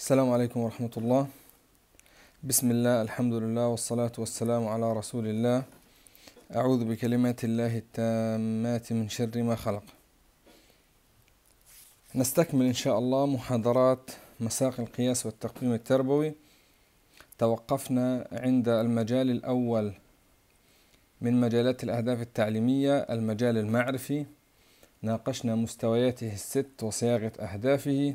السلام عليكم ورحمة الله بسم الله الحمد لله والصلاة والسلام على رسول الله أعوذ بكلمات الله التامات من شر ما خلق نستكمل إن شاء الله محاضرات مساق القياس والتقويم التربوي توقفنا عند المجال الأول من مجالات الأهداف التعليمية المجال المعرفي ناقشنا مستوياته الست وصياغة أهدافه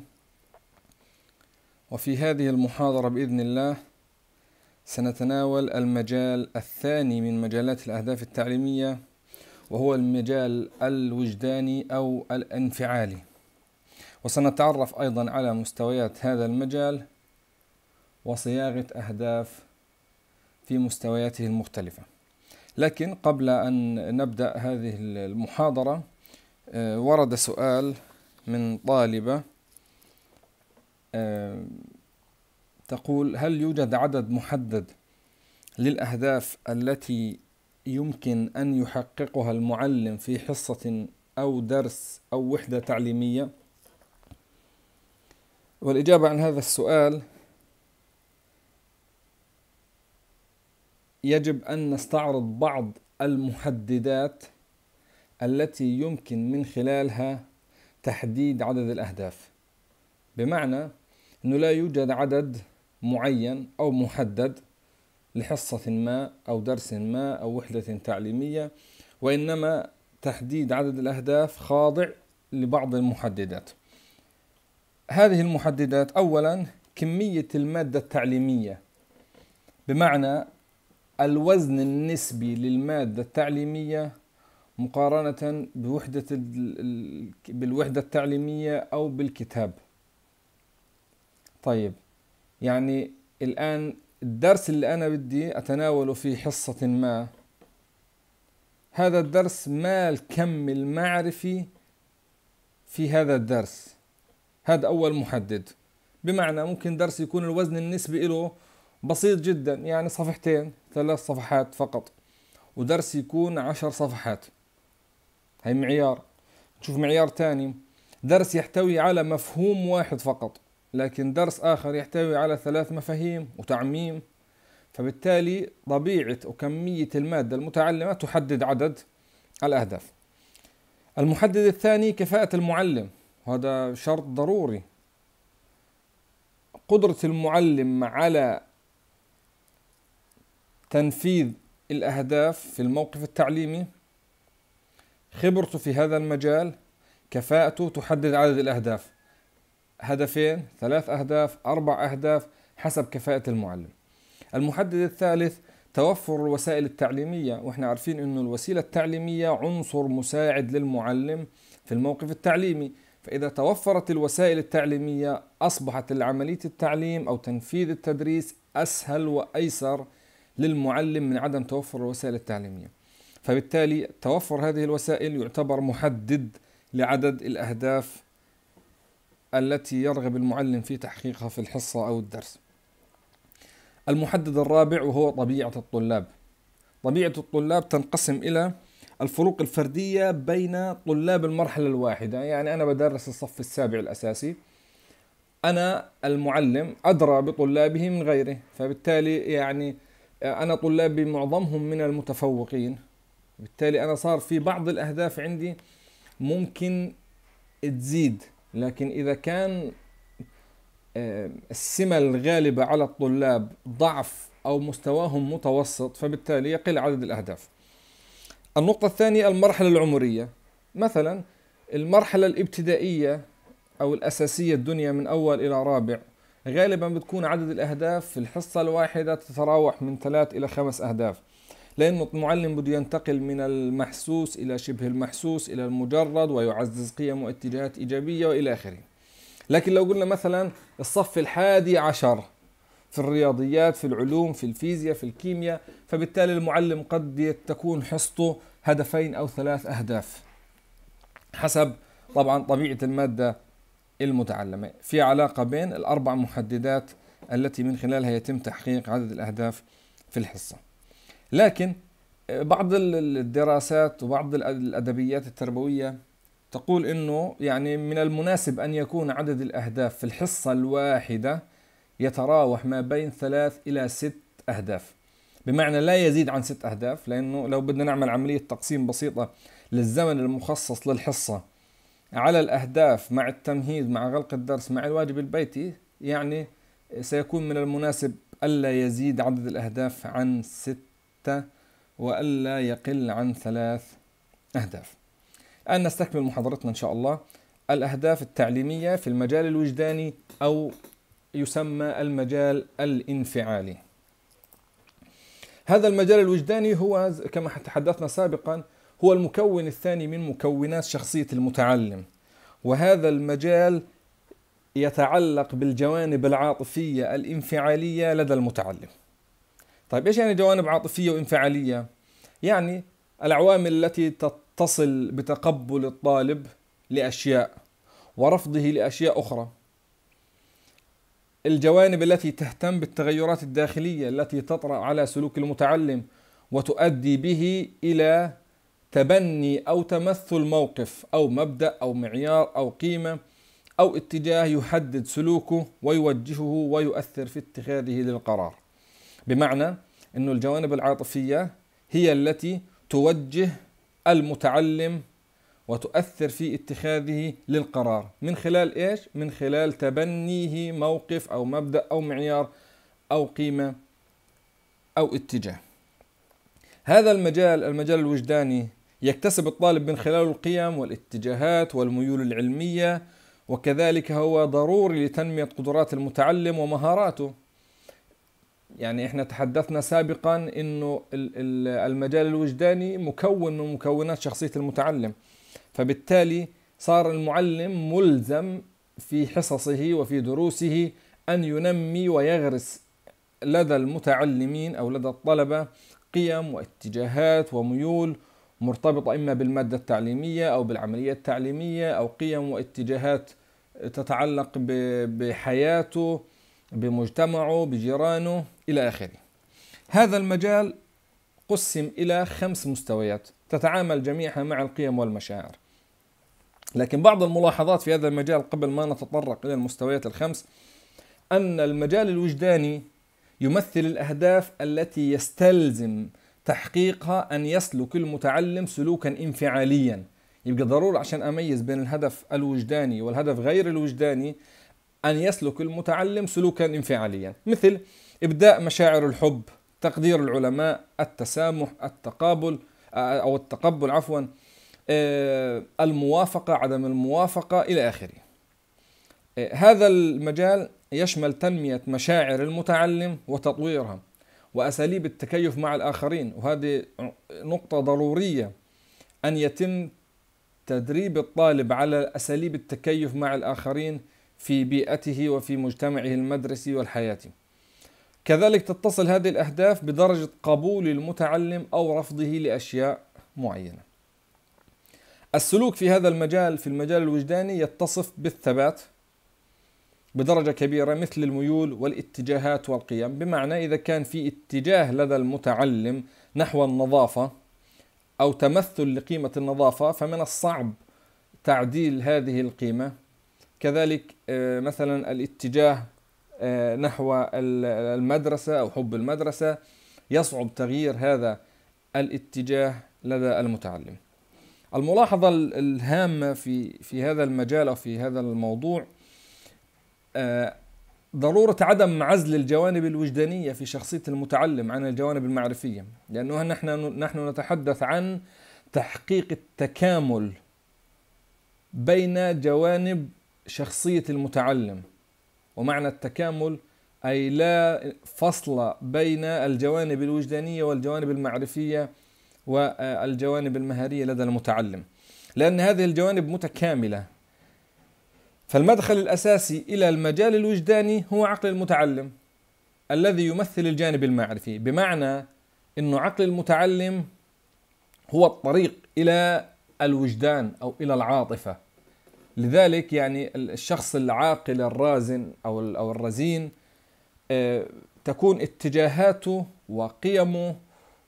وفي هذه المحاضرة بإذن الله سنتناول المجال الثاني من مجالات الأهداف التعليمية وهو المجال الوجداني أو الانفعالي وسنتعرف أيضا على مستويات هذا المجال وصياغة أهداف في مستوياته المختلفة لكن قبل أن نبدأ هذه المحاضرة آه، ورد سؤال من طالبة آه، تقول هل يوجد عدد محدد للأهداف التي يمكن أن يحققها المعلم في حصة أو درس أو وحدة تعليمية؟ والإجابة عن هذا السؤال يجب أن نستعرض بعض المحددات التي يمكن من خلالها تحديد عدد الأهداف بمعنى أنه لا يوجد عدد معين أو محدد لحصة ما أو درس ما أو وحدة تعليمية وإنما تحديد عدد الأهداف خاضع لبعض المحددات هذه المحددات أولا كمية المادة التعليمية بمعنى الوزن النسبي للمادة التعليمية مقارنة بوحدة بالوحدة التعليمية أو بالكتاب طيب يعني الآن الدرس اللي أنا بدي أتناوله في حصة ما هذا الدرس ما الكم المعرفي في هذا الدرس هذا أول محدد بمعنى ممكن درس يكون الوزن النسبي له بسيط جدا يعني صفحتين ثلاث صفحات فقط ودرس يكون عشر صفحات هي معيار نشوف معيار تاني درس يحتوي على مفهوم واحد فقط لكن درس آخر يحتوي على ثلاث مفاهيم وتعميم فبالتالي طبيعة وكمية المادة المتعلمة تحدد عدد الأهداف المحدد الثاني كفاءة المعلم وهذا شرط ضروري قدرة المعلم على تنفيذ الأهداف في الموقف التعليمي خبرته في هذا المجال كفاءته تحدد عدد الأهداف هدفين ثلاث أهداف أربع أهداف حسب كفاءة المعلم المحدد الثالث توفر الوسائل التعليمية وإحنا عارفين أن الوسيلة التعليمية عنصر مساعد للمعلم في الموقف التعليمي فإذا توفرت الوسائل التعليمية أصبحت عملية التعليم أو تنفيذ التدريس أسهل وأيسر للمعلم من عدم توفر الوسائل التعليمية فبالتالي توفر هذه الوسائل يعتبر محدد لعدد الأهداف التي يرغب المعلم في تحقيقها في الحصة أو الدرس. المحدد الرابع وهو طبيعة الطلاب. طبيعة الطلاب تنقسم إلى الفروق الفردية بين طلاب المرحلة الواحدة، يعني أنا بدرس الصف السابع الأساسي. أنا المعلم أدرى بطلابه من غيره، فبالتالي يعني أنا طلابي معظمهم من المتفوقين، بالتالي أنا صار في بعض الأهداف عندي ممكن تزيد لكن إذا كان آه، السمة الغالبة على الطلاب ضعف أو مستواهم متوسط فبالتالي يقل عدد الأهداف النقطة الثانية المرحلة العمرية مثلا المرحلة الابتدائية أو الأساسية الدنيا من أول إلى رابع غالبا بتكون عدد الأهداف في الحصة الواحدة تتراوح من ثلاث إلى خمس أهداف لأنه المعلم بده ينتقل من المحسوس إلى شبه المحسوس إلى المجرد ويعزز قيم واتجاهات إيجابية وإلى آخره لكن لو قلنا مثلا الصف الحادي عشر في الرياضيات في العلوم في الفيزياء في الكيمياء فبالتالي المعلم قد تكون حصته هدفين أو ثلاث أهداف حسب طبعا طبيعة المادة المتعلمة في علاقة بين الأربع محددات التي من خلالها يتم تحقيق عدد الأهداف في الحصة لكن بعض الدراسات وبعض الأدبيات التربوية تقول أنه يعني من المناسب أن يكون عدد الأهداف في الحصة الواحدة يتراوح ما بين ثلاث إلى ست أهداف بمعنى لا يزيد عن ست أهداف لأنه لو بدنا نعمل عملية تقسيم بسيطة للزمن المخصص للحصة على الأهداف مع التمهيد مع غلق الدرس مع الواجب البيتي يعني سيكون من المناسب ألا يزيد عدد الأهداف عن ست ستة وألا يقل عن ثلاث أهداف الآن نستكمل محاضرتنا إن شاء الله الأهداف التعليمية في المجال الوجداني أو يسمى المجال الانفعالي هذا المجال الوجداني هو كما تحدثنا سابقا هو المكون الثاني من مكونات شخصية المتعلم وهذا المجال يتعلق بالجوانب العاطفية الانفعالية لدى المتعلم طيب ايش يعني جوانب عاطفيه وانفعاليه يعني العوامل التي تتصل بتقبل الطالب لاشياء ورفضه لاشياء اخرى الجوانب التي تهتم بالتغيرات الداخليه التي تطرا على سلوك المتعلم وتؤدي به الى تبني او تمثل موقف او مبدا او معيار او قيمه او اتجاه يحدد سلوكه ويوجهه ويؤثر في اتخاذه للقرار بمعنى أن الجوانب العاطفية هي التي توجه المتعلم وتؤثر في اتخاذه للقرار من خلال ايش؟ من خلال تبنيه موقف او مبدا او معيار او قيمه او اتجاه. هذا المجال المجال الوجداني يكتسب الطالب من خلاله القيم والاتجاهات والميول العلميه وكذلك هو ضروري لتنميه قدرات المتعلم ومهاراته يعني احنا تحدثنا سابقا انه المجال الوجداني مكون من مكونات شخصيه المتعلم فبالتالي صار المعلم ملزم في حصصه وفي دروسه ان ينمي ويغرس لدى المتعلمين او لدى الطلبه قيم واتجاهات وميول مرتبطه اما بالماده التعليميه او بالعمليه التعليميه او قيم واتجاهات تتعلق بحياته بمجتمعه بجيرانه إلى آخره هذا المجال قسم إلى خمس مستويات تتعامل جميعها مع القيم والمشاعر لكن بعض الملاحظات في هذا المجال قبل ما نتطرق إلى المستويات الخمس أن المجال الوجداني يمثل الأهداف التي يستلزم تحقيقها أن يسلك المتعلم سلوكا انفعاليا يبقى ضروري عشان أميز بين الهدف الوجداني والهدف غير الوجداني أن يسلك المتعلم سلوكا انفعاليا مثل إبداء مشاعر الحب تقدير العلماء التسامح التقابل أو التقبل عفوا آه، الموافقة عدم الموافقة إلى آخره آه، هذا المجال يشمل تنمية مشاعر المتعلم وتطويرها وأساليب التكيف مع الآخرين وهذه نقطة ضرورية أن يتم تدريب الطالب على أساليب التكيف مع الآخرين في بيئته وفي مجتمعه المدرسي والحياتي. كذلك تتصل هذه الأهداف بدرجة قبول المتعلم أو رفضه لأشياء معينة. السلوك في هذا المجال في المجال الوجداني يتصف بالثبات بدرجة كبيرة مثل الميول والاتجاهات والقيم، بمعنى إذا كان في اتجاه لدى المتعلم نحو النظافة أو تمثل لقيمة النظافة فمن الصعب تعديل هذه القيمة كذلك آه، مثلا الاتجاه آه، نحو المدرسة أو حب المدرسة يصعب تغيير هذا الاتجاه لدى المتعلم الملاحظة الهامة في في هذا المجال أو في هذا الموضوع آه، ضرورة عدم عزل الجوانب الوجدانية في شخصية المتعلم عن الجوانب المعرفية لأنه نحن نحن نتحدث عن تحقيق التكامل بين جوانب شخصية المتعلم ومعنى التكامل أي لا فصل بين الجوانب الوجدانية والجوانب المعرفية والجوانب المهارية لدى المتعلم لأن هذه الجوانب متكاملة فالمدخل الأساسي إلى المجال الوجداني هو عقل المتعلم الذي يمثل الجانب المعرفي بمعنى أن عقل المتعلم هو الطريق إلى الوجدان أو إلى العاطفة لذلك يعني الشخص العاقل الرازن او او الرزين آه، تكون اتجاهاته وقيمه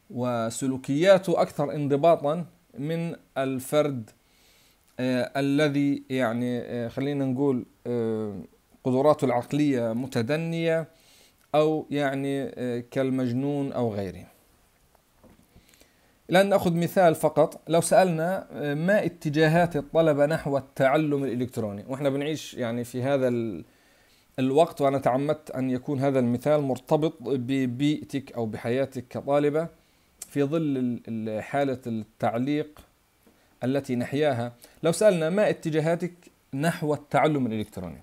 وسلوكياته اكثر انضباطا من الفرد آه، الذي يعني آه، خلينا نقول قدراته العقليه متدنيه او يعني كالمجنون او غيره الآن نأخذ مثال فقط لو سألنا آه، ما اتجاهات الطلبة نحو التعلم الإلكتروني وإحنا بنعيش يعني في هذا الوقت وأنا تعمدت أن يكون هذا المثال مرتبط ببيئتك أو بحياتك كطالبة في ظل حالة التعليق التي نحياها لو سألنا ما اتجاهاتك نحو التعلم الإلكتروني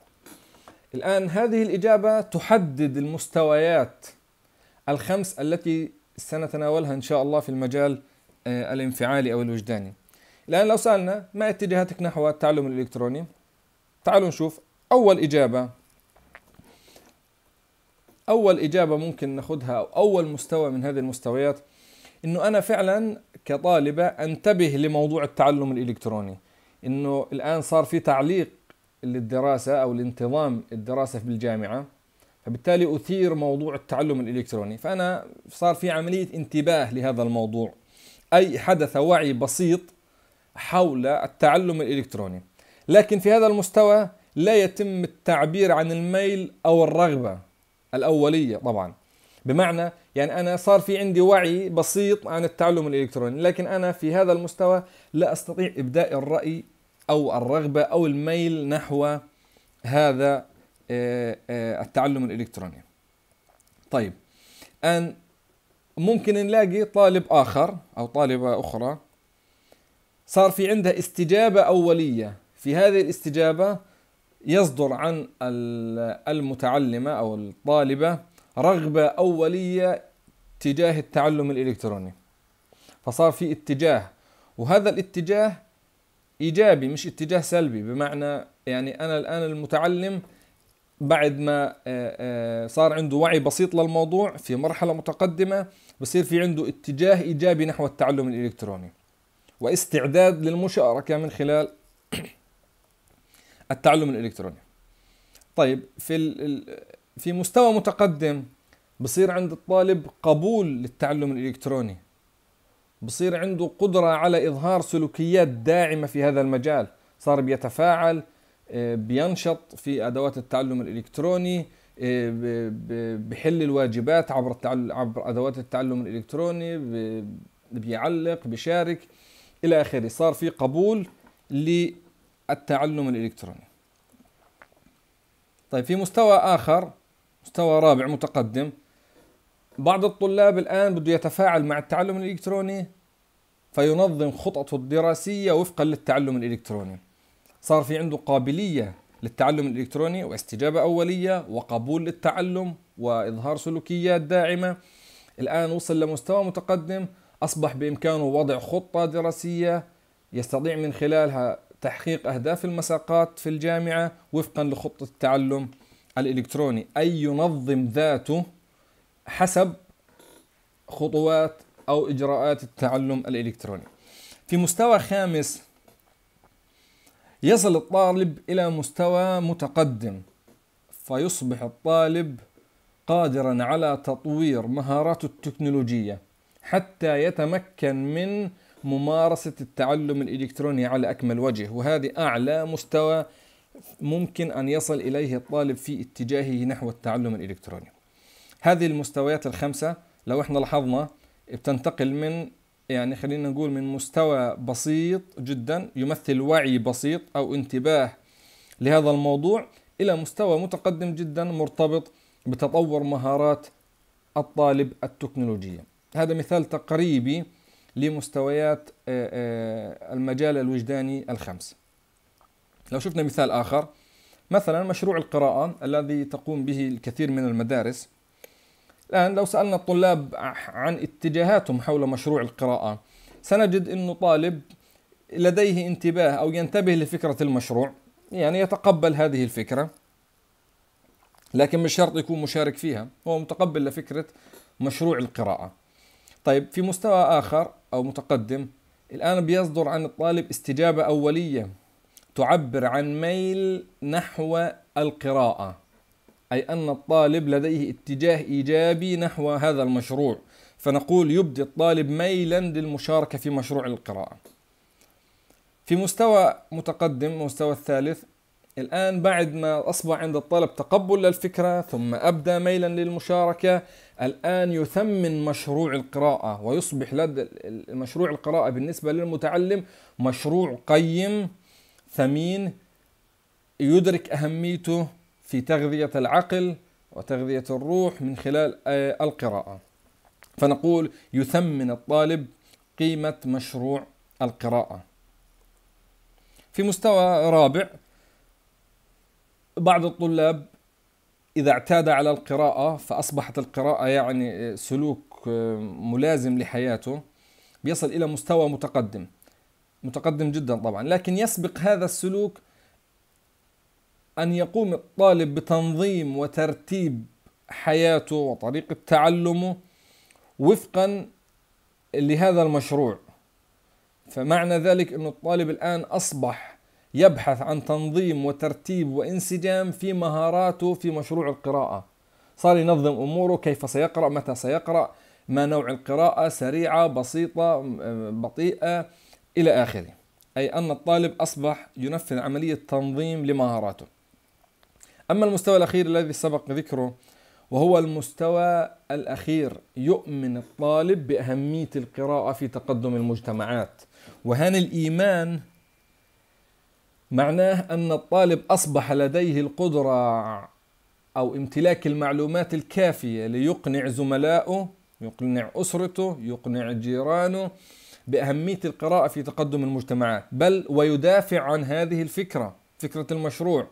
الآن هذه الإجابة تحدد المستويات الخمس التي سنتناولها إن شاء الله في المجال آه، الانفعالي أو الوجداني الآن لو سألنا ما اتجاهاتك نحو التعلم الإلكتروني تعالوا نشوف أول إجابة أول إجابة ممكن ناخذها أو أول مستوى من هذه المستويات إنه أنا فعلا كطالبة أنتبه لموضوع التعلم الإلكتروني إنه الآن صار في تعليق للدراسة أو لانتظام الدراسة بالجامعة فبالتالي أثير موضوع التعلم الإلكتروني فأنا صار في عملية انتباه لهذا الموضوع أي حدث وعي بسيط حول التعلم الإلكتروني لكن في هذا المستوى لا يتم التعبير عن الميل أو الرغبة الأولية طبعا بمعنى يعني أنا صار في عندي وعي بسيط عن التعلم الإلكتروني لكن أنا في هذا المستوى لا أستطيع إبداء الرأي أو الرغبة أو الميل نحو هذا آه، آه، التعلم الإلكتروني طيب أن ممكن نلاقي طالب آخر أو طالبة أخرى صار في عندها استجابة أولية في هذه الاستجابة يصدر عن المتعلمة أو الطالبة رغبة أولية تجاه التعلم الإلكتروني فصار في اتجاه وهذا الاتجاه إيجابي مش اتجاه سلبي بمعنى يعني أنا الآن المتعلم بعد ما آه، آه، صار عنده وعي بسيط للموضوع في مرحلة متقدمة بصير في عنده اتجاه إيجابي نحو التعلم الإلكتروني واستعداد للمشاركة من خلال التعلم الإلكتروني طيب في في مستوى متقدم بصير عند الطالب قبول للتعلم الإلكتروني بصير عنده قدرة على إظهار سلوكيات داعمة في هذا المجال صار بيتفاعل آه، بينشط في أدوات التعلم الإلكتروني إيه، بحل الواجبات عبر عبر ادوات التعلم الالكتروني بيعلق بشارك الى اخره صار في قبول للتعلم الالكتروني طيب في مستوى اخر مستوى رابع متقدم بعض الطلاب الان بده يتفاعل مع التعلم الالكتروني فينظم خططه الدراسيه وفقا للتعلم الالكتروني صار في عنده قابليه للتعلم الإلكتروني واستجابة أولية وقبول للتعلم وإظهار سلوكيات داعمة الآن وصل لمستوى متقدم أصبح بإمكانه وضع خطة دراسية يستطيع من خلالها تحقيق أهداف المساقات في الجامعة وفقا لخطة التعلم الإلكتروني أي ينظم ذاته حسب خطوات أو إجراءات التعلم الإلكتروني في مستوى خامس يصل الطالب إلى مستوى متقدم فيصبح الطالب قادرا على تطوير مهاراته التكنولوجية حتى يتمكن من ممارسة التعلم الإلكتروني على أكمل وجه وهذه أعلى مستوى ممكن أن يصل إليه الطالب في اتجاهه نحو التعلم الإلكتروني هذه المستويات الخمسة لو احنا لاحظنا بتنتقل من يعني خلينا نقول من مستوى بسيط جدا يمثل وعي بسيط أو انتباه لهذا الموضوع إلى مستوى متقدم جدا مرتبط بتطور مهارات الطالب التكنولوجية هذا مثال تقريبي لمستويات آه، آه، المجال الوجداني الخمس لو شفنا مثال آخر مثلا مشروع القراءة الذي تقوم به الكثير من المدارس الآن لو سألنا الطلاب عن اتجاهاتهم حول مشروع القراءة سنجد أنه طالب لديه انتباه أو ينتبه لفكرة المشروع يعني يتقبل هذه الفكرة لكن مش شرط يكون مشارك فيها هو متقبل لفكرة مشروع القراءة طيب في مستوى آخر أو متقدم الآن بيصدر عن الطالب استجابة أولية تعبر عن ميل نحو القراءة أي أن الطالب لديه اتجاه إيجابي نحو هذا المشروع فنقول يبدي الطالب ميلا للمشاركة في مشروع القراءة في مستوى متقدم مستوى الثالث الآن بعد ما أصبح عند الطالب تقبل للفكرة ثم أبدى ميلا للمشاركة الآن يثمن مشروع القراءة ويصبح لدى مشروع القراءة بالنسبة للمتعلم مشروع قيم ثمين يدرك أهميته في تغذية العقل وتغذية الروح من خلال آه، القراءة فنقول يثمن الطالب قيمة مشروع القراءة في مستوى رابع بعض الطلاب إذا اعتاد على القراءة فأصبحت القراءة يعني آه، سلوك آه، ملازم لحياته بيصل إلى مستوى متقدم متقدم جدا طبعا لكن يسبق هذا السلوك أن يقوم الطالب بتنظيم وترتيب حياته وطريقة تعلمه وفقا لهذا المشروع فمعنى ذلك أن الطالب الآن أصبح يبحث عن تنظيم وترتيب وانسجام في مهاراته في مشروع القراءة صار ينظم أموره كيف سيقرأ متى سيقرأ ما نوع القراءة سريعة بسيطة بطيئة إلى آخره أي أن الطالب أصبح ينفذ عملية تنظيم لمهاراته أما المستوى الأخير الذي سبق ذكره وهو المستوى الأخير يؤمن الطالب بأهمية القراءة في تقدم المجتمعات وهان الإيمان معناه أن الطالب أصبح لديه القدرة أو امتلاك المعلومات الكافية ليقنع زملائه يقنع أسرته يقنع جيرانه بأهمية القراءة في تقدم المجتمعات بل ويدافع عن هذه الفكرة فكرة المشروع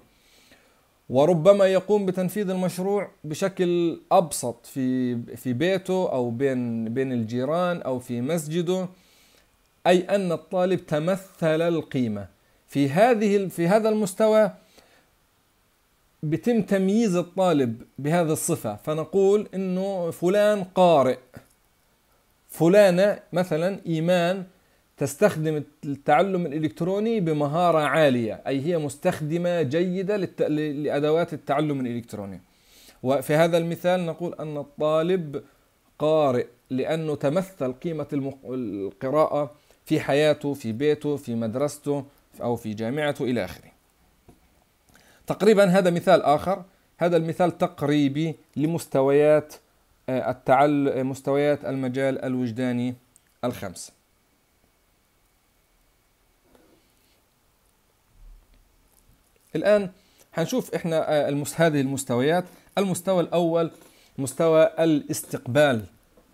وربما يقوم بتنفيذ المشروع بشكل ابسط في في بيته او بين بين الجيران او في مسجده اي ان الطالب تمثل القيمه في هذه في هذا المستوى بتم تمييز الطالب بهذه الصفه فنقول انه فلان قارئ فلانه مثلا ايمان تستخدم التعلم الإلكتروني بمهارة عالية أي هي مستخدمة جيدة لأدوات التعلم الإلكتروني وفي هذا المثال نقول أن الطالب قارئ لأنه تمثل قيمة المق... القراءة في حياته في بيته في مدرسته أو في جامعته إلى آخره تقريبا هذا مثال آخر هذا المثال تقريبي لمستويات آه، التعل... مستويات المجال الوجداني الخمس الآن هنشوف إحنا آه، هذه المستويات المستوى الأول مستوى الاستقبال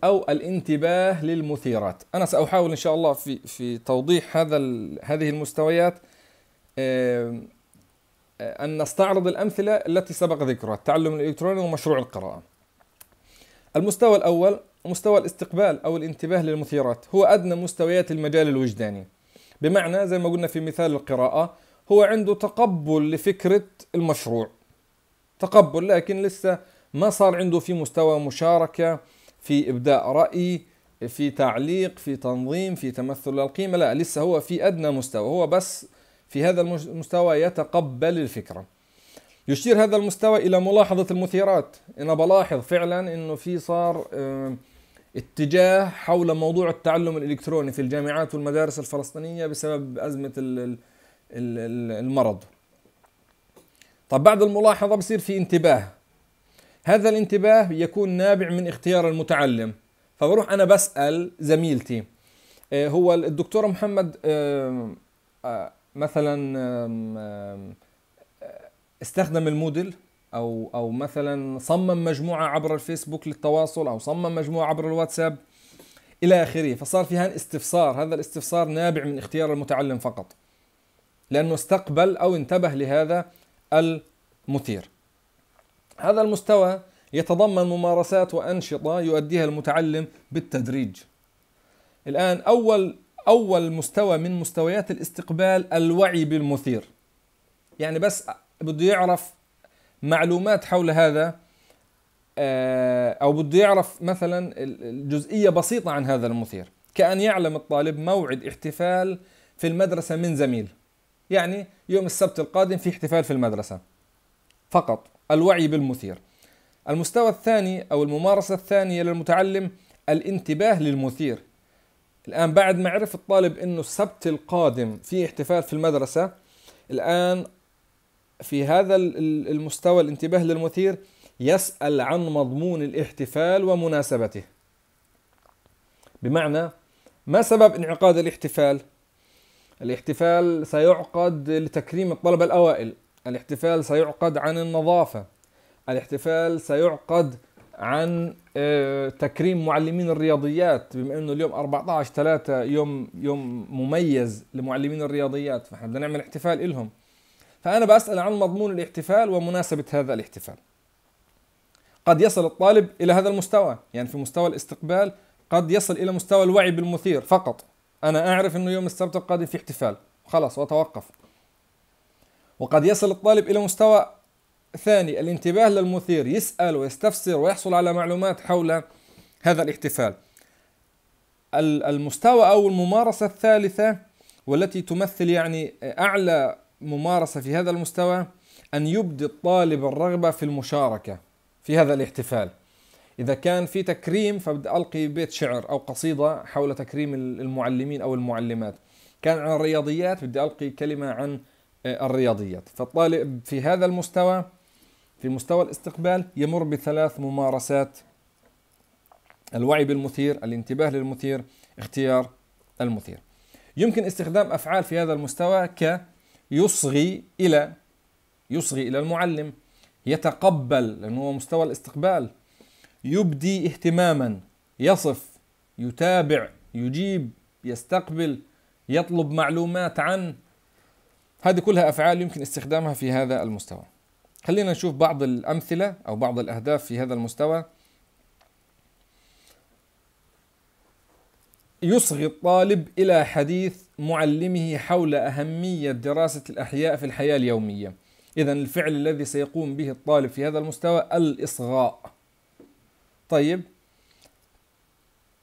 أو الانتباه للمثيرات أنا سأحاول إن شاء الله في, في توضيح هذا هذه المستويات آه، آه، أن نستعرض الأمثلة التي سبق ذكرها التعلم الإلكتروني ومشروع القراءة المستوى الأول مستوى الاستقبال أو الانتباه للمثيرات هو أدنى مستويات المجال الوجداني بمعنى زي ما قلنا في مثال القراءة هو عنده تقبل لفكرة المشروع تقبل لكن لسه ما صار عنده في مستوى مشاركة في إبداء رأي في تعليق في تنظيم في تمثل للقيمة لا لسه هو في أدنى مستوى هو بس في هذا المستوى يتقبل الفكرة يشير هذا المستوى إلى ملاحظة المثيرات أنا بلاحظ فعلا أنه في صار اتجاه حول موضوع التعلم الإلكتروني في الجامعات والمدارس الفلسطينية بسبب أزمة المرض طب بعد الملاحظة بصير في انتباه هذا الانتباه يكون نابع من اختيار المتعلم فبروح أنا بسأل زميلتي آه، هو الدكتور محمد آه، مثلا استخدم الموديل او او مثلا صمم مجموعه عبر الفيسبوك للتواصل او صمم مجموعه عبر الواتساب الى اخره فصار في استفسار هذا الاستفسار نابع من اختيار المتعلم فقط لأنه استقبل أو انتبه لهذا المثير هذا المستوى يتضمن ممارسات وأنشطة يؤديها المتعلم بالتدريج الآن أول أول مستوى من مستويات الاستقبال الوعي بالمثير يعني بس بده يعرف معلومات حول هذا آه، أو بده يعرف مثلا جزئية بسيطة عن هذا المثير كأن يعلم الطالب موعد احتفال في المدرسة من زميل يعني يوم السبت القادم في احتفال في المدرسة فقط الوعي بالمثير المستوى الثاني أو الممارسة الثانية للمتعلم الانتباه للمثير الآن بعد ما عرف الطالب أنه السبت القادم في احتفال في المدرسة الآن في هذا المستوى الانتباه للمثير يسأل عن مضمون الاحتفال ومناسبته بمعنى ما سبب انعقاد الاحتفال الاحتفال سيعقد لتكريم الطلبة الأوائل الاحتفال سيعقد عن النظافة الاحتفال سيعقد عن آه، تكريم معلمين الرياضيات بما انه اليوم 14 3 يوم يوم مميز لمعلمين الرياضيات فاحنا بدنا نعمل احتفال إلهم فأنا بسأل عن مضمون الاحتفال ومناسبة هذا الاحتفال قد يصل الطالب إلى هذا المستوى يعني في مستوى الاستقبال قد يصل إلى مستوى الوعي بالمثير فقط أنا أعرف أنه يوم السبت القادم في احتفال خلاص وأتوقف وقد يصل الطالب إلى مستوى ثاني الانتباه للمثير يسأل ويستفسر ويحصل على معلومات حول هذا الاحتفال المستوى أو الممارسة الثالثة والتي تمثل يعني أعلى ممارسة في هذا المستوى أن يبدي الطالب الرغبة في المشاركة في هذا الاحتفال اذا كان في تكريم فبدي القي بيت شعر او قصيده حول تكريم المعلمين او المعلمات كان عن الرياضيات بدي القي كلمه عن آه، الرياضيات فالطالب في هذا المستوى في مستوى الاستقبال يمر بثلاث ممارسات الوعي بالمثير الانتباه للمثير اختيار المثير يمكن استخدام افعال في هذا المستوى ك يصغي الى يصغي الى المعلم يتقبل لانه هو مستوى الاستقبال يبدي اهتماما يصف يتابع يجيب يستقبل يطلب معلومات عن هذه كلها افعال يمكن استخدامها في هذا المستوى خلينا نشوف بعض الامثله او بعض الاهداف في هذا المستوى يصغي الطالب الى حديث معلمه حول اهميه دراسه الاحياء في الحياه اليوميه اذا الفعل الذي سيقوم به الطالب في هذا المستوى الاصغاء طيب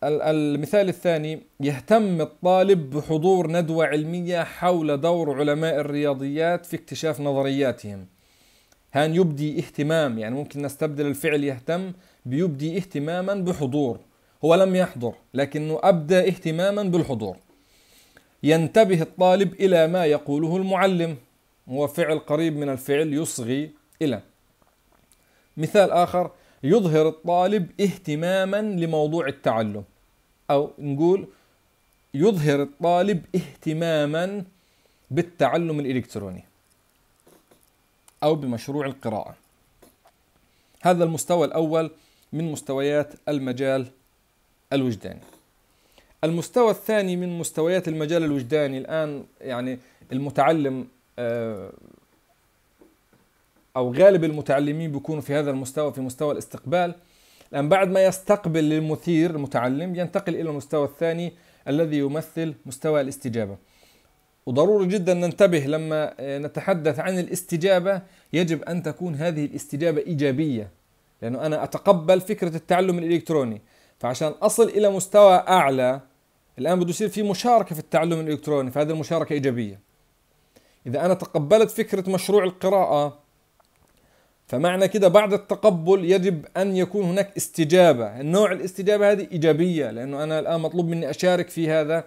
المثال الثاني يهتم الطالب بحضور ندوة علمية حول دور علماء الرياضيات في اكتشاف نظرياتهم هان يبدي اهتمام يعني ممكن نستبدل الفعل يهتم بيبدي اهتماما بحضور هو لم يحضر لكنه أبدى اهتماما بالحضور ينتبه الطالب إلى ما يقوله المعلم هو فعل قريب من الفعل يصغي إلى مثال آخر يظهر الطالب اهتماما لموضوع التعلم أو نقول يظهر الطالب اهتماما بالتعلم الإلكتروني أو بمشروع القراءة هذا المستوى الأول من مستويات المجال الوجداني المستوى الثاني من مستويات المجال الوجداني الآن يعني المتعلم آه، او غالب المتعلمين بيكونوا في هذا المستوى في مستوى الاستقبال لان بعد ما يستقبل المثير المتعلم ينتقل الى المستوى الثاني الذي يمثل مستوى الاستجابه وضروري جدا ننتبه لما آه، نتحدث عن الاستجابه يجب ان تكون هذه الاستجابه ايجابيه لانه انا اتقبل فكره التعلم الالكتروني فعشان اصل الى مستوى اعلى الان بده يصير في مشاركه في التعلم الالكتروني فهذه المشاركه ايجابيه اذا انا تقبلت فكره مشروع القراءه فمعنى كده بعد التقبل يجب أن يكون هناك استجابة النوع الاستجابة هذه إيجابية لأنه أنا الآن مطلوب مني أشارك في هذا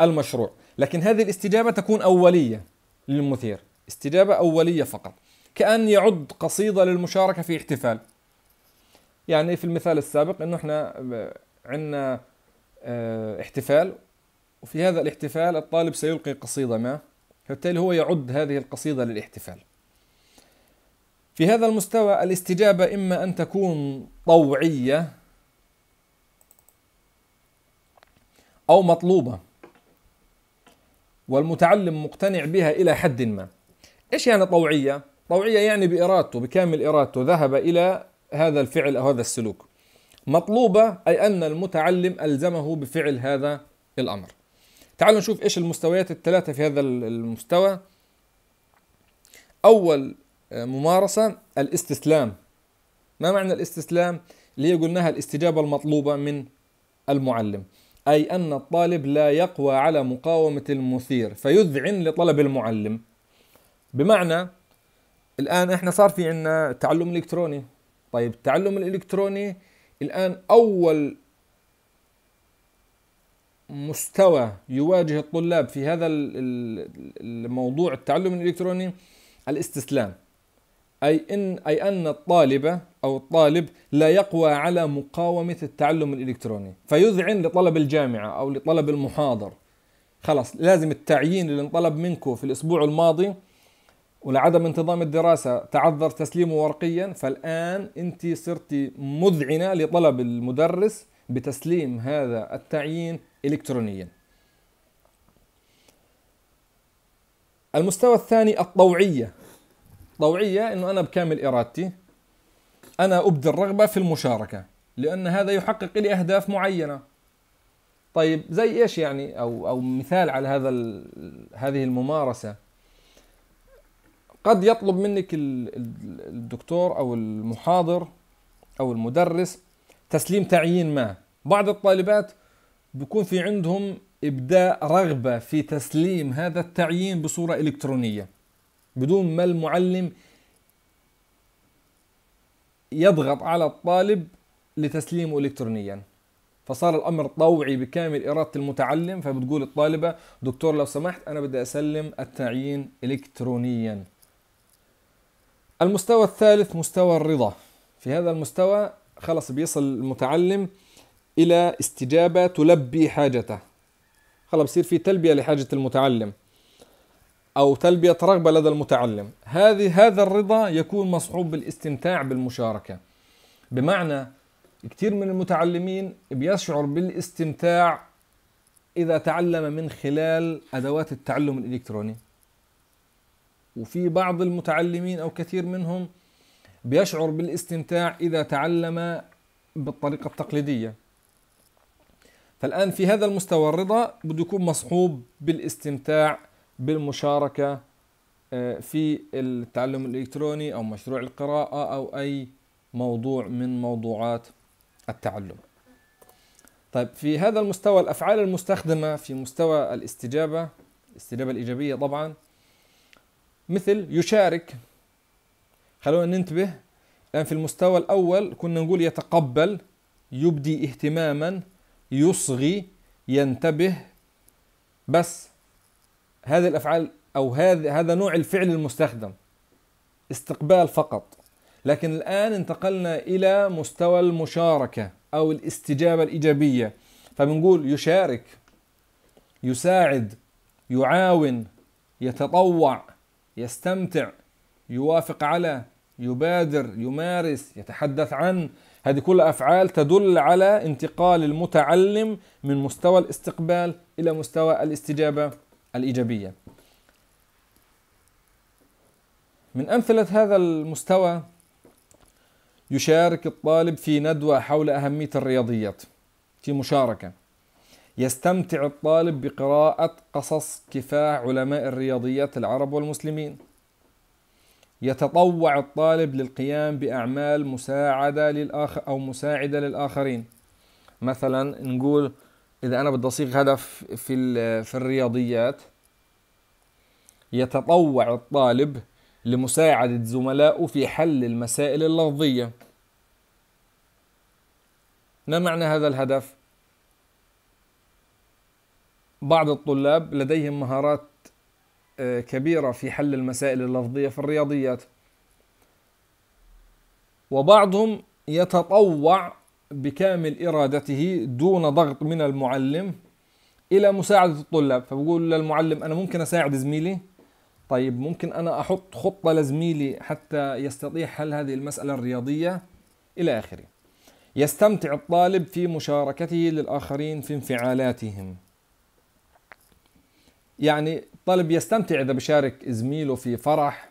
المشروع لكن هذه الاستجابة تكون أولية للمثير استجابة أولية فقط كأن يعد قصيدة للمشاركة في احتفال يعني في المثال السابق أنه إحنا عندنا آه، احتفال وفي هذا الاحتفال الطالب سيلقي قصيدة ما فبالتالي هو يعد هذه القصيدة للاحتفال في هذا المستوى الاستجابة إما أن تكون طوعية أو مطلوبة والمتعلم مقتنع بها إلى حد ما إيش يعني طوعية؟ طوعية يعني بإرادته بكامل إرادته ذهب إلى هذا الفعل أو هذا السلوك مطلوبة أي أن المتعلم ألزمه بفعل هذا الأمر تعالوا نشوف إيش المستويات الثلاثة في هذا المستوى أول ممارسة الاستسلام ما معنى الاستسلام؟ اللي هي قلناها الاستجابة المطلوبة من المعلم أي أن الطالب لا يقوى على مقاومة المثير فيذعن لطلب المعلم بمعنى الآن إحنا صار في عنا تعلم إلكتروني طيب التعلم الإلكتروني الآن أول مستوى يواجه الطلاب في هذا الموضوع التعلم الإلكتروني الاستسلام أي إن أي أن الطالبة أو الطالب لا يقوى على مقاومة التعلم الإلكتروني فيذعن لطلب الجامعة أو لطلب المحاضر خلاص لازم التعيين اللي انطلب منكم في الأسبوع الماضي ولعدم انتظام الدراسة تعذر تسليمه ورقيا فالآن أنت صرت مذعنة لطلب المدرس بتسليم هذا التعيين إلكترونيا المستوى الثاني الطوعية طوعية أنه أنا بكامل إرادتي أنا أبدي الرغبة في المشاركة لأن هذا يحقق لي أهداف معينة طيب زي إيش يعني أو, أو مثال على هذا هذه الممارسة قد يطلب منك الدكتور أو المحاضر أو المدرس تسليم تعيين ما بعض الطالبات بكون في عندهم إبداء رغبة في تسليم هذا التعيين بصورة إلكترونية بدون ما المعلم يضغط على الطالب لتسليمه الكترونيا فصار الامر طوعي بكامل اراده المتعلم فبتقول الطالبه دكتور لو سمحت انا بدي اسلم التعيين الكترونيا المستوى الثالث مستوى الرضا في هذا المستوى خلص بيصل المتعلم الى استجابه تلبي حاجته خلص بصير في تلبيه لحاجه المتعلم أو تلبية رغبة لدى المتعلم هذه هذا الرضا يكون مصحوب بالاستمتاع بالمشاركة بمعنى كثير من المتعلمين بيشعر بالاستمتاع إذا تعلم من خلال أدوات التعلم الإلكتروني وفي بعض المتعلمين أو كثير منهم بيشعر بالاستمتاع إذا تعلم بالطريقة التقليدية فالآن في هذا المستوى الرضا بده يكون مصحوب بالاستمتاع بالمشاركة آه، في التعلم الإلكتروني أو مشروع القراءة أو أي موضوع من موضوعات التعلم طيب في هذا المستوى الأفعال المستخدمة في مستوى الاستجابة الاستجابة الإيجابية طبعا مثل يشارك خلونا ننتبه الآن في المستوى الأول كنا نقول يتقبل يبدي اهتماما يصغي ينتبه بس هذه الافعال او هذا هذا نوع الفعل المستخدم استقبال فقط لكن الان انتقلنا الى مستوى المشاركه او الاستجابه الايجابيه فبنقول يشارك يساعد يعاون يتطوع يستمتع يوافق على يبادر يمارس يتحدث عن هذه كل افعال تدل على انتقال المتعلم من مستوى الاستقبال الى مستوى الاستجابه الإيجابية من أمثلة هذا المستوى يشارك الطالب في ندوة حول أهمية الرياضيات في مشاركة يستمتع الطالب بقراءة قصص كفاح علماء الرياضيات العرب والمسلمين يتطوع الطالب للقيام بأعمال مساعدة للآخر أو مساعدة للآخرين مثلا نقول إذا أنا بدي أصيغ هدف في في الرياضيات يتطوع الطالب لمساعدة زملائه في حل المسائل اللفظية ما معنى هذا الهدف؟ بعض الطلاب لديهم مهارات آه، كبيرة في حل المسائل اللفظية في الرياضيات وبعضهم يتطوع بكامل إرادته دون ضغط من المعلم إلى مساعدة الطلاب فبقول للمعلم أنا ممكن أساعد زميلي طيب ممكن أنا أحط خطة لزميلي حتى يستطيع حل هذه المسألة الرياضية إلى آخره يستمتع الطالب في مشاركته للآخرين في انفعالاتهم يعني الطالب يستمتع إذا بشارك زميله في فرح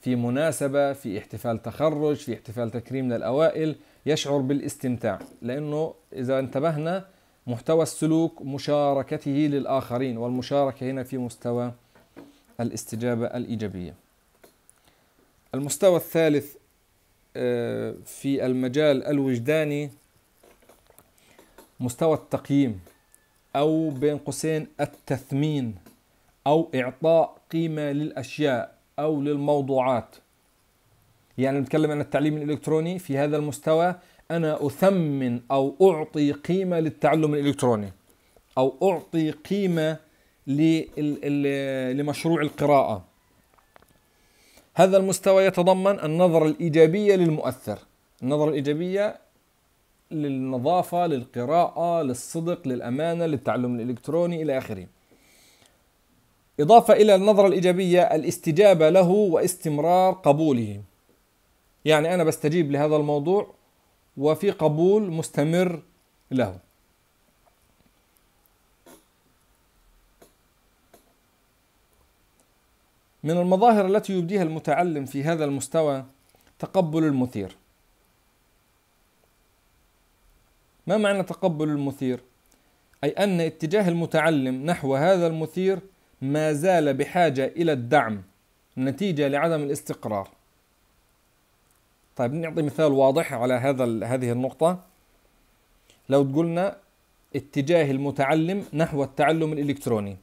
في مناسبة في احتفال تخرج في احتفال تكريم للأوائل يشعر بالاستمتاع لأنه إذا انتبهنا محتوى السلوك مشاركته للآخرين والمشاركة هنا في مستوى الاستجابة الإيجابية المستوى الثالث آه، في المجال الوجداني مستوى التقييم أو بين قوسين التثمين أو إعطاء قيمة للأشياء أو للموضوعات يعني نتكلم عن التعليم الإلكتروني في هذا المستوى أنا أثمن أو أعطي قيمة للتعلم الإلكتروني أو أعطي قيمة لمشروع القراءة هذا المستوى يتضمن النظرة الإيجابية للمؤثر النظرة الإيجابية للنظافة للقراءة للصدق للأمانة للتعلم الإلكتروني إلى آخره إضافة إلى النظرة الإيجابية الاستجابة له واستمرار قبوله يعني أنا بستجيب لهذا الموضوع وفي قبول مستمر له من المظاهر التي يبديها المتعلم في هذا المستوى تقبل المثير ما معنى تقبل المثير اي ان اتجاه المتعلم نحو هذا المثير ما زال بحاجه الى الدعم نتيجه لعدم الاستقرار طيب نعطي مثال واضح على هذا هذه النقطة لو قلنا اتجاه المتعلم نحو التعلم الإلكتروني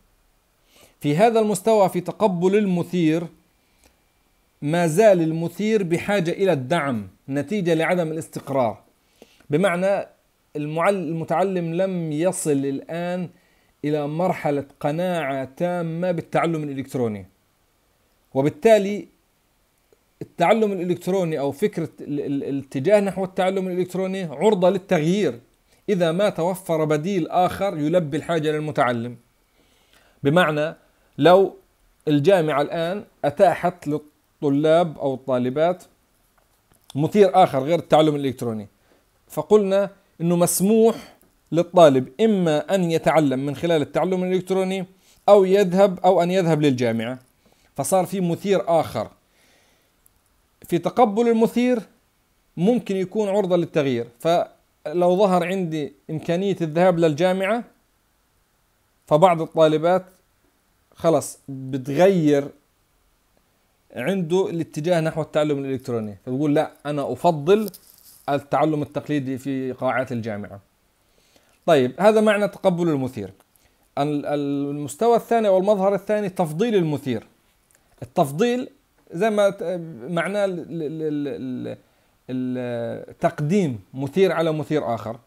في هذا المستوى في تقبل المثير ما زال المثير بحاجة إلى الدعم نتيجة لعدم الاستقرار بمعنى المتعلم لم يصل الآن إلى مرحلة قناعة تامة بالتعلم الإلكتروني وبالتالي التعلم الالكتروني او فكره الاتجاه نحو التعلم الالكتروني عرضه للتغيير اذا ما توفر بديل اخر يلبي الحاجه للمتعلم. بمعنى لو الجامعه الان اتاحت للطلاب او الطالبات مثير اخر غير التعلم الالكتروني فقلنا انه مسموح للطالب اما ان يتعلم من خلال التعلم الالكتروني او يذهب او ان يذهب للجامعه فصار في مثير اخر في تقبل المثير ممكن يكون عرضة للتغيير فلو ظهر عندي إمكانية الذهاب للجامعة فبعض الطالبات خلص بتغير عنده الاتجاه نحو التعلم الإلكتروني فبقول لا أنا أفضل التعلم التقليدي في قاعات الجامعة طيب هذا معنى تقبل المثير المستوى الثاني والمظهر الثاني تفضيل المثير التفضيل زي ما معناه التقديم مثير على مثير آخر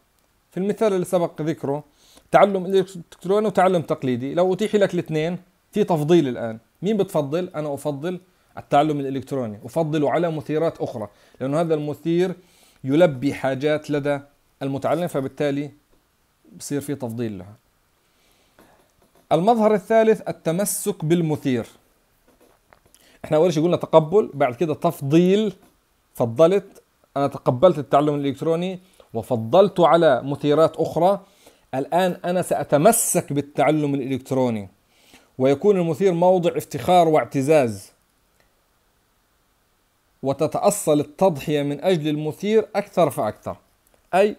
في المثال اللي سبق ذكره تعلم الكتروني وتعلم تقليدي لو اتيح لك الاثنين في تفضيل الان مين بتفضل انا افضل التعلم الالكتروني افضله على مثيرات اخرى لانه هذا المثير يلبي حاجات لدى المتعلم فبالتالي بصير في تفضيل لها المظهر الثالث التمسك بالمثير احنا اول شيء قلنا تقبل بعد كده تفضيل فضلت انا تقبلت التعلم الالكتروني وفضلته على مثيرات اخرى الان انا ساتمسك بالتعلم الالكتروني ويكون المثير موضع افتخار واعتزاز وتتأصل التضحية من أجل المثير أكثر فأكثر أي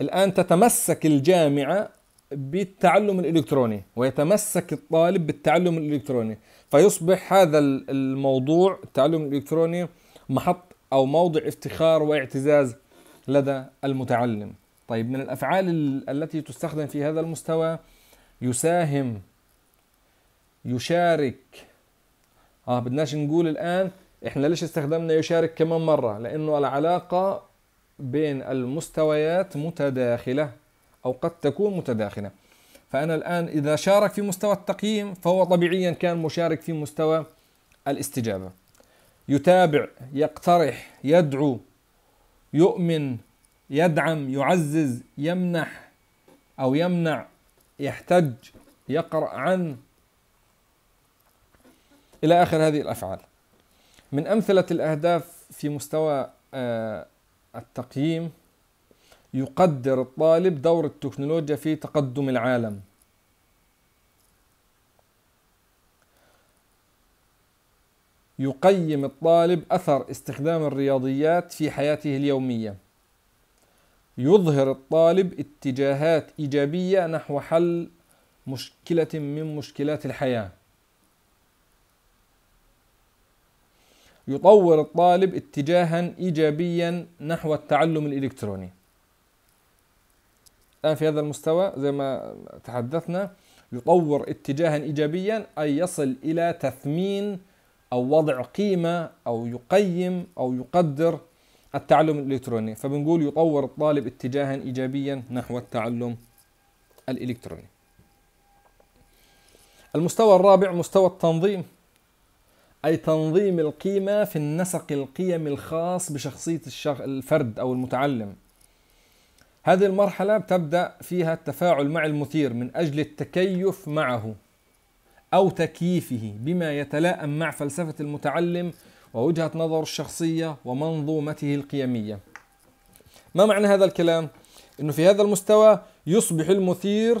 الآن تتمسك الجامعة بالتعلم الإلكتروني ويتمسك الطالب بالتعلم الإلكتروني فيصبح هذا الموضوع التعلم الإلكتروني محط أو موضع افتخار واعتزاز لدى المتعلم طيب من الأفعال التي تستخدم في هذا المستوى يساهم يشارك اه بدناش نقول الان احنا ليش استخدمنا يشارك كمان مره لانه العلاقه بين المستويات متداخله او قد تكون متداخله فأنا الآن إذا شارك في مستوى التقييم فهو طبيعيا كان مشارك في مستوى الاستجابة يتابع يقترح يدعو يؤمن يدعم يعزز يمنح أو يمنع يحتج يقرأ عن إلى آخر هذه الأفعال من أمثلة الأهداف في مستوى آه، التقييم يقدر الطالب دور التكنولوجيا في تقدم العالم يقيم الطالب أثر استخدام الرياضيات في حياته اليومية يظهر الطالب اتجاهات إيجابية نحو حل مشكلة من مشكلات الحياة يطور الطالب اتجاها إيجابيا نحو التعلم الإلكتروني الآن في هذا المستوى زي ما تحدثنا يطور اتجاها إيجابيا أي يصل إلى تثمين أو وضع قيمة أو يقيم أو يقدر التعلم الإلكتروني فبنقول يطور الطالب اتجاها إيجابيا نحو التعلم الإلكتروني المستوى الرابع مستوى التنظيم أي تنظيم القيمة في النسق القيمي الخاص بشخصية الفرد أو المتعلم هذه المرحلة بتبدأ فيها التفاعل مع المثير من أجل التكيف معه أو تكييفه بما يتلائم مع فلسفة المتعلم ووجهة نظره الشخصية ومنظومته القيمية. ما معنى هذا الكلام؟ أنه في هذا المستوى يصبح المثير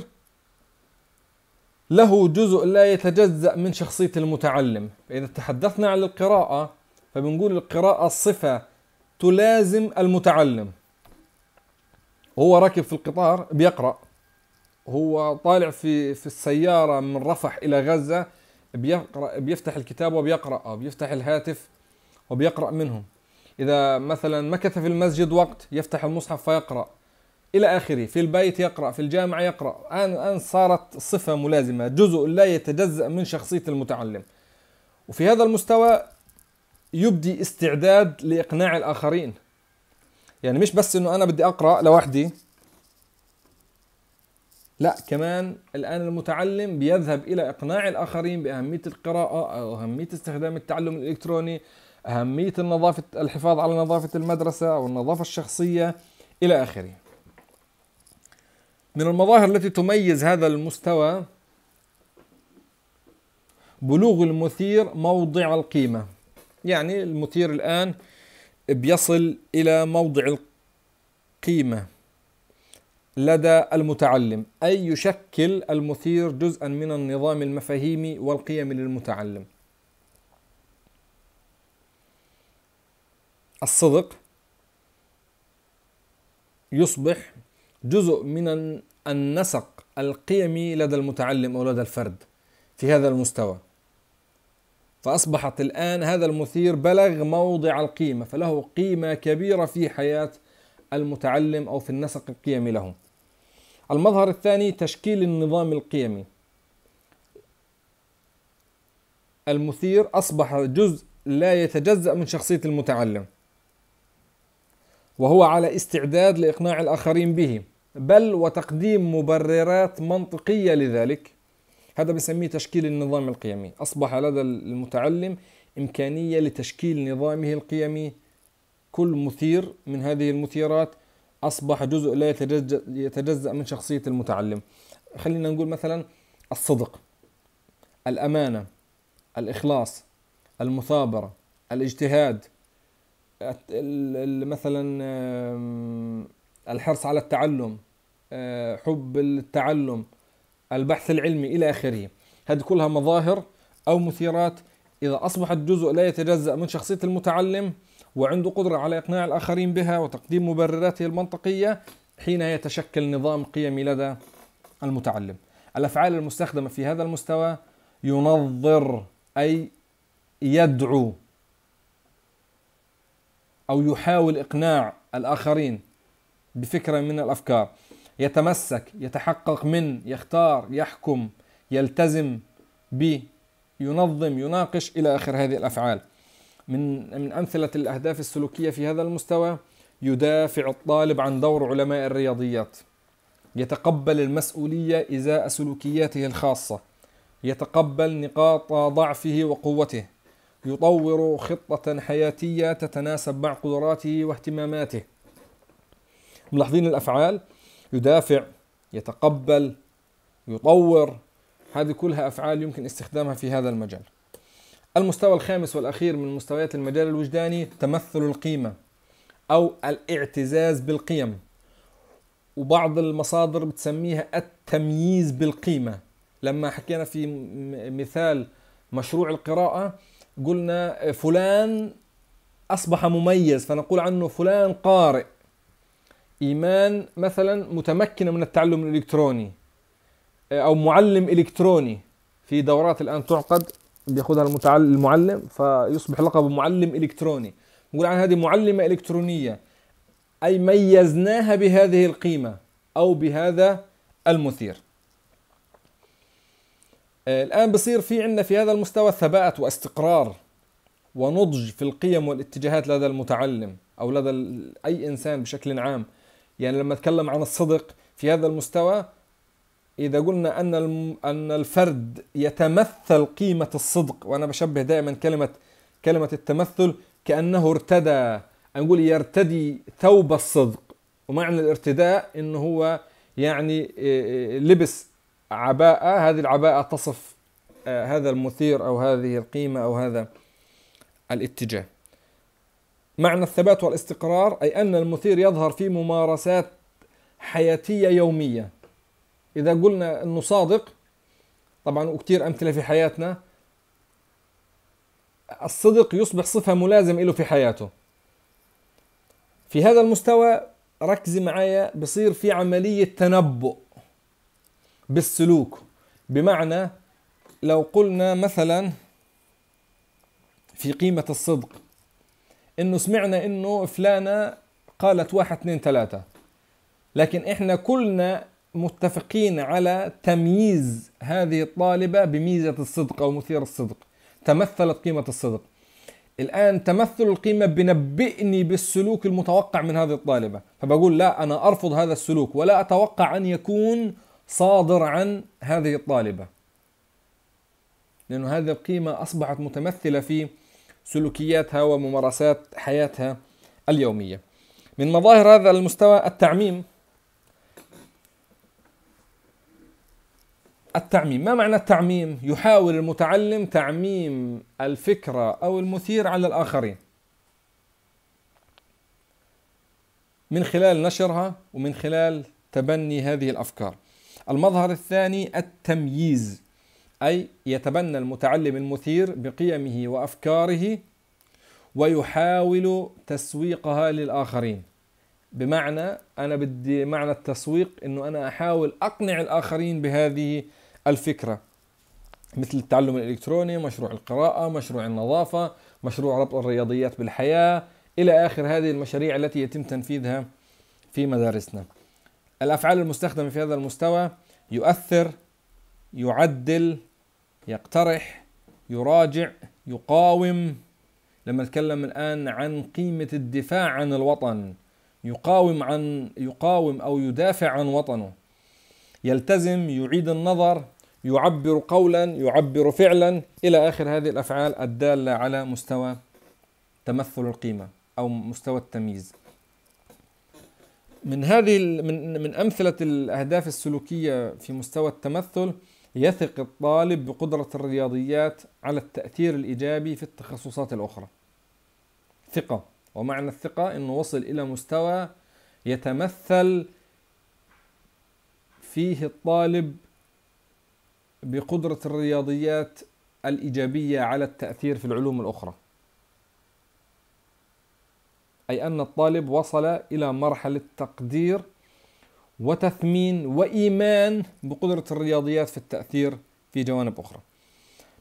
له جزء لا يتجزأ من شخصية المتعلم، فإذا تحدثنا عن القراءة فبنقول القراءة صفة تلازم المتعلم هو راكب في القطار بيقرأ هو طالع في في السيارة من رفح إلى غزة بيقرأ بيفتح الكتاب وبيقرأ أو بيفتح الهاتف وبيقرأ منهم إذا مثلا مكث في المسجد وقت يفتح المصحف فيقرأ إلى آخره في البيت يقرأ في الجامعة يقرأ الآن الآن صارت صفة ملازمة جزء لا يتجزأ من شخصية المتعلم وفي هذا المستوى يبدي استعداد لإقناع الآخرين يعني مش بس انه انا بدي اقرا لوحدي لا كمان الان المتعلم بيذهب الى اقناع الاخرين باهميه القراءه او اهميه استخدام التعلم الالكتروني اهميه النظافه الحفاظ على نظافه المدرسه او النظافه الشخصيه الى اخره من المظاهر التي تميز هذا المستوى بلوغ المثير موضع القيمه يعني المثير الان بيصل إلى موضع القيمة لدى المتعلم أي يشكل المثير جزءا من النظام المفاهيمي والقيم للمتعلم الصدق يصبح جزء من النسق القيمي لدى المتعلم أو لدى الفرد في هذا المستوى فأصبحت الآن هذا المثير بلغ موضع القيمة فله قيمة كبيرة في حياة المتعلم أو في النسق القيمي له المظهر الثاني تشكيل النظام القيمي المثير أصبح جزء لا يتجزأ من شخصية المتعلم وهو على استعداد لإقناع الآخرين به بل وتقديم مبررات منطقية لذلك هذا بنسميه تشكيل النظام القيمي أصبح لدى المتعلم إمكانية لتشكيل نظامه القيمي كل مثير من هذه المثيرات أصبح جزء لا يتجزأ من شخصية المتعلم خلينا نقول مثلا الصدق الأمانة الإخلاص المثابرة الاجتهاد مثلا الحرص على التعلم آه، حب التعلم البحث العلمي إلى آخره هذه كلها مظاهر أو مثيرات إذا أصبحت جزء لا يتجزأ من شخصية المتعلم وعنده قدرة على إقناع الآخرين بها وتقديم مبرراته المنطقية حينها يتشكل نظام قيمي لدى المتعلم الأفعال المستخدمة في هذا المستوى ينظر أي يدعو أو يحاول إقناع الآخرين بفكرة من الأفكار يتمسك يتحقق من يختار يحكم يلتزم ب ينظم يناقش إلى آخر هذه الأفعال من من أمثلة الأهداف السلوكية في هذا المستوى يدافع الطالب عن دور علماء الرياضيات يتقبل المسؤولية إزاء سلوكياته الخاصة يتقبل نقاط ضعفه وقوته يطور خطة حياتية تتناسب مع قدراته واهتماماته ملاحظين الأفعال يدافع يتقبل يطور هذه كلها أفعال يمكن استخدامها في هذا المجال المستوى الخامس والأخير من مستويات المجال الوجداني تمثل القيمة أو الاعتزاز بالقيم وبعض المصادر بتسميها التمييز بالقيمة لما حكينا في مثال مشروع القراءة قلنا فلان أصبح مميز فنقول عنه فلان قارئ ايمان مثلا متمكنه من التعلم الالكتروني او معلم الكتروني في دورات الان تعقد بياخذها المعلم فيصبح لقب معلم الكتروني نقول عن هذه معلمه الكترونيه اي ميزناها بهذه القيمه او بهذا المثير آه، الان بصير في عندنا في هذا المستوى ثبات واستقرار ونضج في القيم والاتجاهات لدى المتعلم او لدى اي انسان بشكل عام يعني لما اتكلم عن الصدق في هذا المستوى اذا قلنا ان ان الفرد يتمثل قيمه الصدق وانا بشبه دائما كلمه كلمه التمثل كانه ارتدى نقول يرتدي ثوب الصدق ومعنى الارتداء انه هو يعني آه، آه، لبس عباءه هذه العباءه تصف آه، هذا المثير او هذه القيمه او هذا الاتجاه معنى الثبات والاستقرار أي أن المثير يظهر في ممارسات حياتية يومية إذا قلنا أنه صادق طبعا وكثير أمثلة في حياتنا الصدق يصبح صفة ملازم له في حياته في هذا المستوى ركزي معايا بصير في عملية تنبؤ بالسلوك بمعنى لو قلنا مثلا في قيمة الصدق انه سمعنا انه فلانه قالت واحد اثنين ثلاثه لكن احنا كلنا متفقين على تمييز هذه الطالبه بميزه الصدق او مثير الصدق تمثلت قيمه الصدق الآن تمثل القيمة بنبئني بالسلوك المتوقع من هذه الطالبة فبقول لا أنا أرفض هذا السلوك ولا أتوقع أن يكون صادر عن هذه الطالبة لأن هذه القيمة أصبحت متمثلة في سلوكياتها وممارسات حياتها اليومية من مظاهر هذا المستوى التعميم التعميم ما معنى التعميم يحاول المتعلم تعميم الفكرة أو المثير على الآخرين من خلال نشرها ومن خلال تبني هذه الافكار. المظهر الثاني التمييز. أي يتبنى المتعلم المثير بقيمه وأفكاره ويحاول تسويقها للآخرين بمعنى أنا بدي معنى التسويق أنه أنا أحاول أقنع الآخرين بهذه الفكرة مثل التعلم الإلكتروني مشروع القراءة مشروع النظافة مشروع ربط الرياضيات بالحياة إلى آخر هذه المشاريع التي يتم تنفيذها في مدارسنا الأفعال المستخدمة في هذا المستوى يؤثر يعدل يقترح يراجع يقاوم لما نتكلم الآن عن قيمة الدفاع عن الوطن يقاوم عن يقاوم أو يدافع عن وطنه يلتزم يعيد النظر يعبر قولا يعبر فعلا إلى آخر هذه الأفعال الدالة على مستوى تمثل القيمة أو مستوى التمييز من هذه من من أمثلة الأهداف السلوكية في مستوى التمثل يثق الطالب بقدرة الرياضيات على التأثير الإيجابي في التخصصات الأخرى ثقة ومعنى الثقة أنه وصل إلى مستوى يتمثل فيه الطالب بقدرة الرياضيات الإيجابية على التأثير في العلوم الأخرى أي أن الطالب وصل إلى مرحلة تقدير وتثمين وإيمان بقدرة الرياضيات في التأثير في جوانب أخرى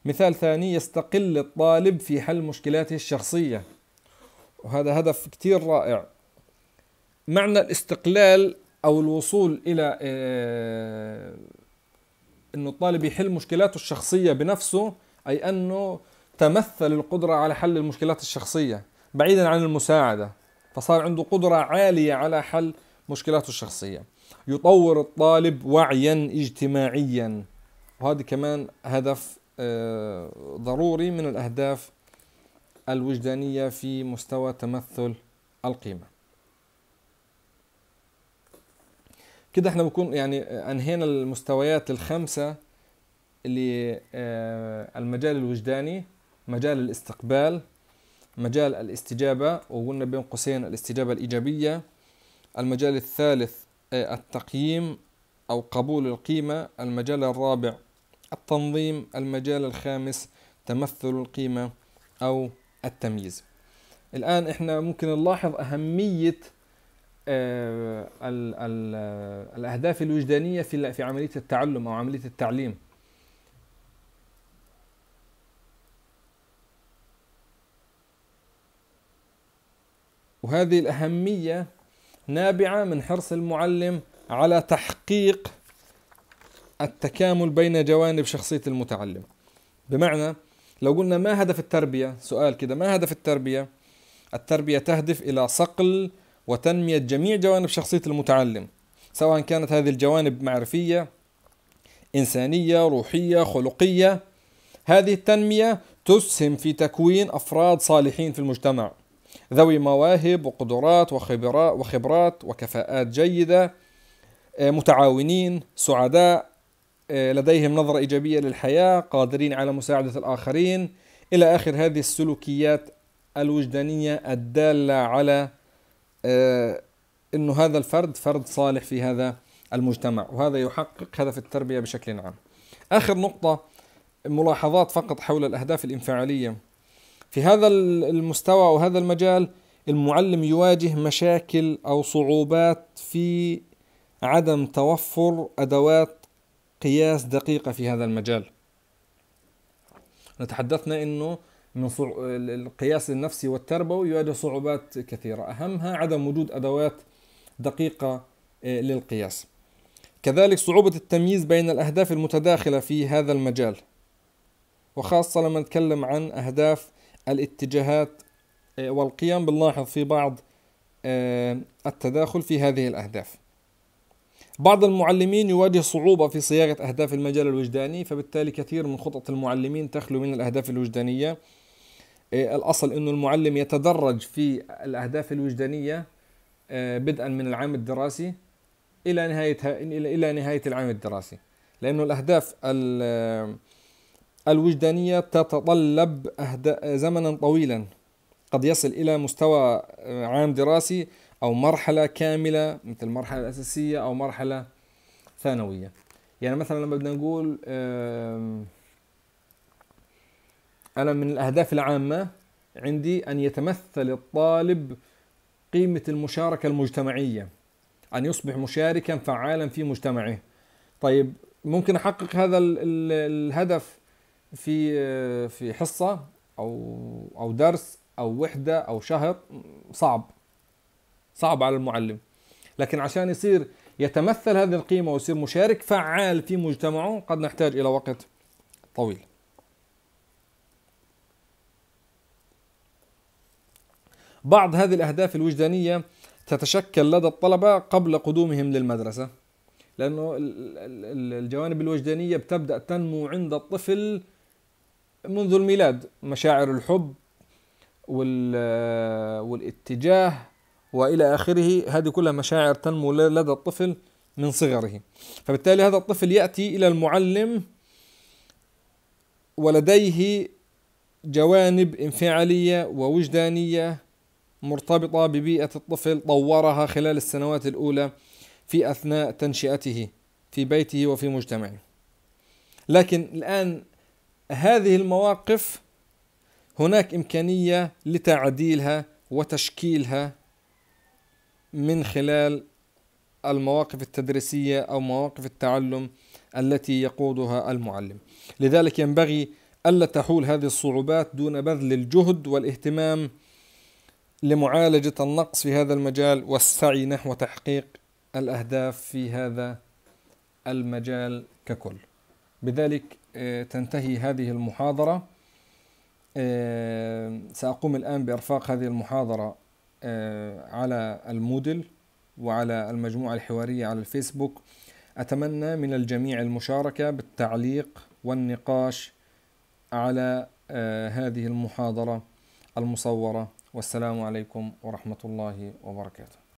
مثال ثاني يستقل الطالب في حل مشكلاته الشخصية وهذا هدف كتير رائع معنى الاستقلال أو الوصول إلى آه، أنه الطالب يحل مشكلاته الشخصية بنفسه أي أنه تمثل القدرة على حل المشكلات الشخصية بعيدا عن المساعدة فصار عنده قدرة عالية على حل مشكلاته الشخصية يطور الطالب وعيا اجتماعيا وهذا كمان هدف آه، ضروري من الأهداف الوجدانية في مستوى تمثل القيمة كده احنا بنكون يعني انهينا المستويات الخمسة للمجال آه، الوجداني مجال الاستقبال مجال الاستجابة وقلنا بين قوسين الاستجابة الإيجابية المجال الثالث التقييم أو قبول القيمة المجال الرابع التنظيم المجال الخامس تمثل القيمة أو التمييز الآن إحنا ممكن نلاحظ أهمية آه، الأهداف الوجدانية في في عملية التعلم أو عملية التعليم وهذه الأهمية نابعة من حرص المعلم على تحقيق التكامل بين جوانب شخصية المتعلم بمعنى لو قلنا ما هدف التربية سؤال كده ما هدف التربية التربية تهدف إلى صقل وتنمية جميع جوانب شخصية المتعلم سواء كانت هذه الجوانب معرفية إنسانية روحية خلقية هذه التنمية تسهم في تكوين أفراد صالحين في المجتمع ذوي مواهب وقدرات وخبرات, وخبرات وكفاءات جيدة آه، متعاونين سعداء آه، لديهم نظرة إيجابية للحياة قادرين على مساعدة الآخرين إلى آخر هذه السلوكيات الوجدانية الدالة على آه، أن هذا الفرد فرد صالح في هذا المجتمع وهذا يحقق هدف التربية بشكل عام آخر نقطة ملاحظات فقط حول الأهداف الانفعالية في هذا المستوى أو هذا المجال المعلم يواجه مشاكل أو صعوبات في عدم توفر أدوات قياس دقيقة في هذا المجال تحدثنا أنه من صعو... القياس النفسي والتربوي يواجه صعوبات كثيرة أهمها عدم وجود أدوات دقيقة آه، للقياس كذلك صعوبة التمييز بين الأهداف المتداخلة في هذا المجال وخاصة لما نتكلم عن أهداف الاتجاهات آه، والقيم بنلاحظ في بعض آه، التداخل في هذه الأهداف بعض المعلمين يواجه صعوبة في صياغة أهداف المجال الوجداني فبالتالي كثير من خطط المعلمين تخلو من الأهداف الوجدانية آه، الأصل أن المعلم يتدرج في الأهداف الوجدانية بدءا من العام الدراسي إلى نهاية إلى نهاية العام الدراسي لأن الأهداف الوجدانية تتطلب زمنا طويلا قد يصل إلى مستوى عام دراسي أو مرحلة كاملة مثل المرحلة الأساسية أو مرحلة ثانوية يعني مثلا لما بدنا نقول أنا من الأهداف العامة عندي أن يتمثل الطالب قيمة المشاركة المجتمعية أن يصبح مشاركا فعالا في مجتمعه طيب ممكن أحقق هذا الهدف في في حصه او او درس او وحده او شهر صعب صعب على المعلم لكن عشان يصير يتمثل هذه القيمه ويصير مشارك فعال في مجتمعه قد نحتاج الى وقت طويل بعض هذه الاهداف الوجدانيه تتشكل لدى الطلبه قبل قدومهم للمدرسه لانه الجوانب الوجدانيه بتبدا تنمو عند الطفل منذ الميلاد مشاعر الحب والاتجاه والى اخره هذه كلها مشاعر تنمو لدى الطفل من صغره فبالتالي هذا الطفل ياتي الى المعلم ولديه جوانب انفعاليه ووجدانيه مرتبطه ببيئه الطفل طورها خلال السنوات الاولى في اثناء تنشئته في بيته وفي مجتمعه لكن الان هذه المواقف هناك إمكانية لتعديلها وتشكيلها من خلال المواقف التدريسية أو مواقف التعلم التي يقودها المعلم لذلك ينبغي ألا تحول هذه الصعوبات دون بذل الجهد والاهتمام لمعالجة النقص في هذا المجال والسعي نحو تحقيق الأهداف في هذا المجال ككل بذلك تنتهي هذه المحاضرة آه، سأقوم الآن بإرفاق هذه المحاضرة آه، على المودل وعلى المجموعة الحوارية على الفيسبوك أتمنى من الجميع المشاركة بالتعليق والنقاش على آه، هذه المحاضرة المصورة والسلام عليكم ورحمة الله وبركاته